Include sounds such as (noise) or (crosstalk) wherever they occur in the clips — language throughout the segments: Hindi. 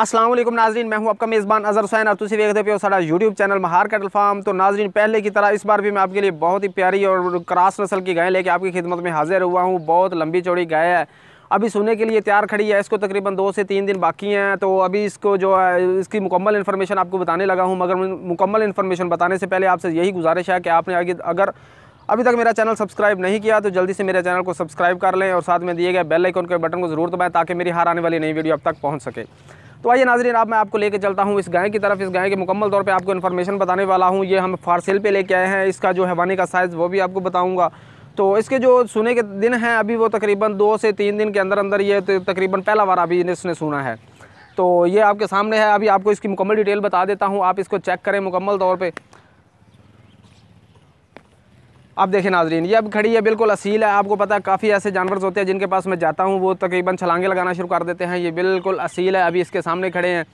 असलम नाजरीन मैं हूं आपका मेज़बान अजहर हुसैन और तुम्हें देखते पे हो सारा YouTube channel Mahar cattle farm तो नाजरीन पहले की तरह इस बार भी मैं आपके लिए बहुत ही प्यारी और क्रास नस्ल की गाय लेके आपकी खिदमत में हाजिर हुआ हूँ बहुत लंबी चौड़ी गाय है अभी सुनने के लिए तैयार खड़ी है इसको तकरीबन दो से तीन दिन बाकी हैं तो अभी इसको जो है इसकी मुकम्मल इन्फॉर्मेशन आपको बताने लगा हूँ मगर मुकम्मल इन्फॉर्मेशन बताने से पहले आपसे यही गुजारिश है कि आपने आगे अगर अभी तक मेरा चैनल सब्सक्राइब नहीं किया तो जल्दी से मेरे चैनल को सब्सक्राइब कर लें और साथ में दिए गए बेल आइकन के बटन को ज़रूर दबाएँ ताकि मेरी हर आने वाली नई वीडियो अब तक पहुँच सके तो आइए नाजरीन आप मैं आपको लेके चलता हूँ इस गाय की तरफ इस गाय के मुकम्मल तौर पे आपको इन्फॉर्मेशन बताने वाला हूँ ये हम फारसेल पे लेके आए हैं इसका जो हैवानी का साइज़ वो भी आपको बताऊँगा तो इसके जो सुने के दिन हैं अभी वो तकरीबन दो से तीन दिन के अंदर अंदर ये तकरीबन पहला बार अभी इसने सुना है तो ये आपके सामने है अभी आपको इसकी मुकम्मल डिटेल बता देता हूँ आप इसको चेक करें मुकम्मल तौर पर अब देखें नाजरीन ये अब खड़ी है बिल्कुल असील है आपको पता है काफ़ी ऐसे जानवर होते हैं जिनके पास मैं जाता हूँ वो तकरीबन छलांगे लगाना शुरू कर देते हैं ये बिल्कुल असील है अभी इसके सामने खड़े हैं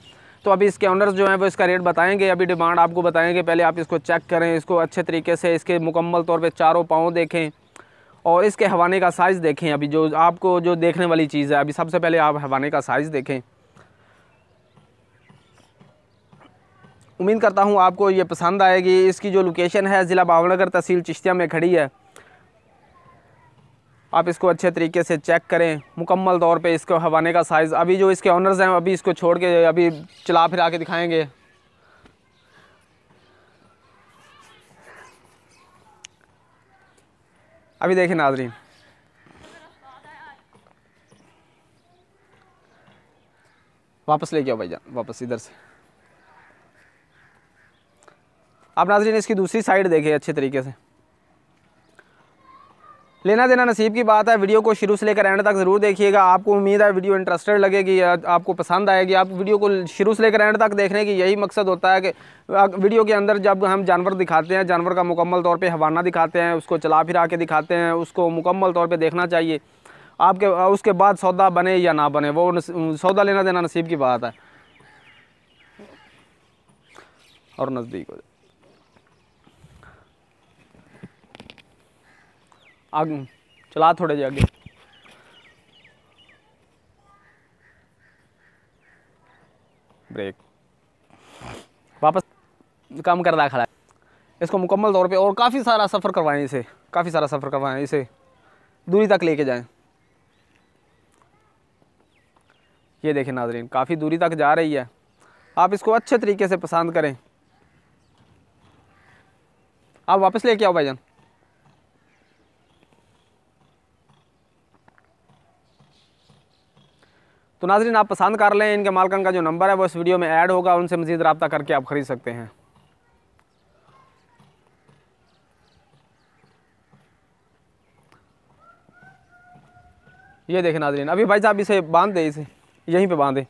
तो अभी इसके ऑनर्स जो हैं वो इसका रेट बताएंगे अभी डिमांड आपको बताएंगे पहले आप इसको चेक करें इसको अच्छे तरीके से इसके मुकम्मल तौर पर चारों पाँव देखें और इसके हवाने का साइज़ देखें अभी जो आपको जो देखने वाली चीज़ है अभी सबसे पहले आप हवाने का साइज़ देखें उम्मीद करता हूँ आपको ये पसंद आएगी इसकी जो लोकेशन है ज़िला भावनगर तहसील चिश्तिया में खड़ी है आप इसको अच्छे तरीके से चेक करें मुकम्मल तौर पे इसको हवाने का साइज़ अभी जो इसके ऑनर्स हैं अभी इसको छोड़ के अभी चला फिरा के दिखाएंगे अभी देखें नाजरीन वापस ले गया भाई जान वापस इधर से आप नाजरीन इसकी दूसरी साइड देखिए अच्छे तरीके से लेना देना नसीब की बात है वीडियो को शुरू से लेकर एंड तक ज़रूर देखिएगा आपको उम्मीद है वीडियो इंटरेस्टेड लगेगी आपको पसंद आएगी आप वीडियो को शुरू से लेकर एंड तक देखने की यही मकसद होता है कि वीडियो के अंदर जब हम जानवर दिखाते हैं जानवर का मुकम्मल तौर पे हवाना दिखाते हैं उसको चला फिरा के दिखाते हैं उसको मुकम्मल तौर पर देखना चाहिए आपके उसके बाद सौदा बने या ना बने वो सौदा लेना देना नसीब की बात है और नज़दीक हो जाए आग चला थोड़े जे आगे ब्रेक वापस काम कर रहा खड़ा इसको मुकम्मल तौर पे और काफ़ी सारा सफ़र करवाएं इसे काफ़ी सारा सफ़र करवाएं इसे दूरी तक लेके जाएं ये देखें नाजरीन काफ़ी दूरी तक जा रही है आप इसको अच्छे तरीके से पसंद करें आप वापस लेके आओ भाई जान तो नाजरीन आप पसंद कर लें इनके मालकन का जो नंबर है वो इस वीडियो में ऐड होगा उनसे मज़ीद रबता करके आप ख़रीद सकते हैं ये देखें नाजरीन अभी भाई साहब इसे बांध दें इसे यहीं पे बांध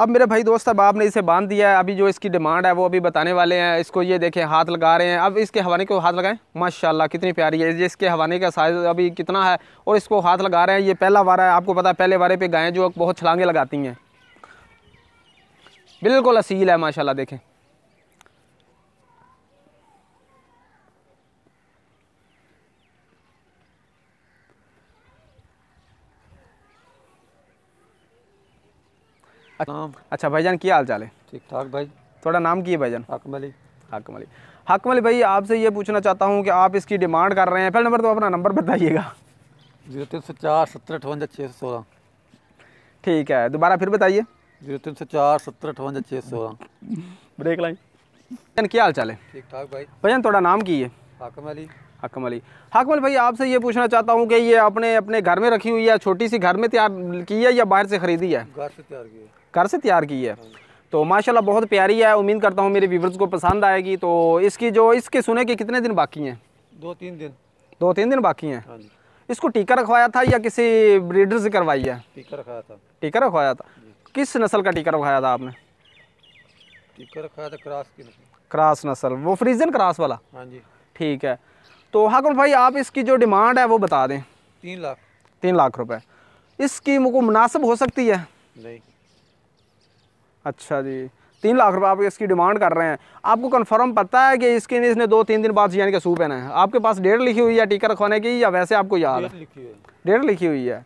अब मेरे भाई दोस्त अब आपने इसे बांध दिया है अभी जो इसकी डिमांड है वो अभी बताने वाले हैं इसको ये देखें हाथ लगा रहे हैं अब इसके हवाने को हाथ लगाएं माशाल्लाह कितनी प्यारी है इसके हवाने का साइज़ अभी कितना है और इसको हाथ लगा रहे हैं ये पहला वारा है आपको पता है पहले वारे पर गायें जो बहुत छलांगे लगाती हैं बिल्कुल असील है माशाला देखें अच्छा भाईजान क्या हाल चाल है ठीक ठाक भाई थोड़ा नाम की है भाईजान हाकम अली हाकम अली हाकम अली भाई आपसे ये पूछना चाहता हूँ कि आप इसकी डिमांड कर रहे हैं पहले नंबर तो अपना नंबर बताइएगा जीरो तीन सौ चार सत्तर अठवंजा छः सौ सोलह ठीक है दोबारा फिर बताइए जीरो तीन सौ चार सत्तर अठवंजा छः सौ सोलह (laughs) ब्रेक लाइन क्या हाल चाल है ठीक ठाक भाई भैया थोड़ा नाम की है हाकम अली हाकम अली हाकम अली भाई आपसे ये पूछना चाहता हूँ कि ये आपने अपने घर में रखी हुई है छोटी सी घर में तैयार की है या बाहर से ख़रीदी है घर से तैयार की है घर से तैयार की है तो माशाल्लाह बहुत प्यारी है उम्मीद करता हूँ मेरे व्यूवर्स को पसंद आएगी तो इसकी जो इसके सुने के कितने दिन बाकी हैं दो तीन दिन दो तीन दिन बाकी हैं हाँ इसको टीका रखवाया था या किसी ब्रीडर से करवाई है टीका रखवाया था टीका रखवाया था किस नस्ल का टीका रखवाया था आपने टीका रखवाया था क्रास की नस्ल क्रॉस नस्ल वो फ्रीजन क्रास वाला हाँ जी ठीक है तो हाकुल भाई आप इसकी जो डिमांड है वो बता दें तीन लाख तीन लाख रुपए इसकी को मुनासिब हो सकती है नहीं अच्छा जी तीन लाख रुपए आप इसकी डिमांड कर रहे हैं आपको कंफर्म पता है कि इसके इसने दो तीन दिन बाद यानी कि सू पहना है आपके पास डेट लिखी हुई है टीका रखवाने की या वैसे आपको याद है डेट लिखी हुई है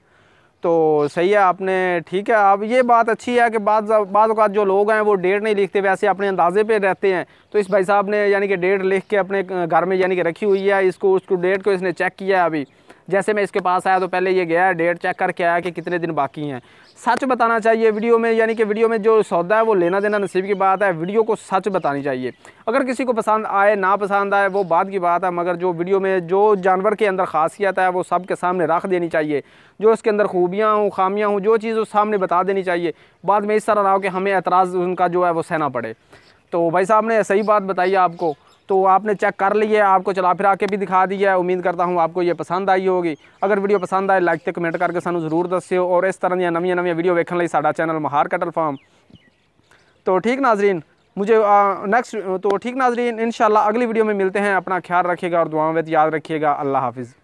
तो सही है आपने ठीक है अब ये बात अच्छी है कि बाद बाद जो लोग हैं वो डेट नहीं लिखते वैसे अपने अंदाजे पे रहते हैं तो इस भाई साहब ने यानी कि डेट लिख के अपने घर में यानी कि रखी हुई है इसको उसको डेट को इसने चेक किया है अभी जैसे मैं इसके पास आया तो पहले ये गया डेट चेक करके आया कि कितने दिन बाकी हैं सच बताना चाहिए वीडियो में यानी कि वीडियो में जो सौदा है वो लेना देना नसीब की बात है वीडियो को सच बतानी चाहिए अगर किसी को पसंद आए ना पसंद आए वो बाद की बात है मगर जो वीडियो में जो जानवर के अंदर खासियत है वो सब के सामने रख देनी चाहिए जो उसके अंदर खूबियाँ हों खामियाँ हों जो चीज़ उस सामने बता देनी चाहिए बाद में इस तरह ना हो कि हमें एतराज़ उनका जो है वो सहना पड़े तो भाई साहब ने सही बात बताई आपको तो आपने चेक कर लिए है आपको चला फिरा के भी दिखा दिया है उम्मीद करता हूँ आपको ये पसंद आई होगी अगर वीडियो पसंद आए लाइक तो कमेंट करके सू जरूर दस्यो और इस तरह दवी नवी वीडियो वेखने लाडा चैनल महार कटल फार्म तो ठीक नाजरीन मुझे नेक्स्ट तो ठीक नाजरीन इन अगली वीडियो में मिलते हैं अपना ख्याल रखिएगा और दुआओं में याद रखिएगा अल्लाह हाफिज़